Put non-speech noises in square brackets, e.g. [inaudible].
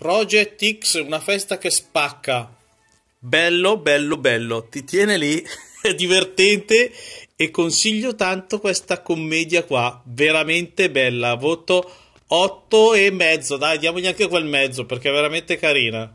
Project X, una festa che spacca. Bello, bello, bello. Ti tiene lì, [laughs] è divertente e consiglio tanto questa commedia qua, veramente bella. Voto 8 e mezzo, dai, diamogli anche quel mezzo perché è veramente carina.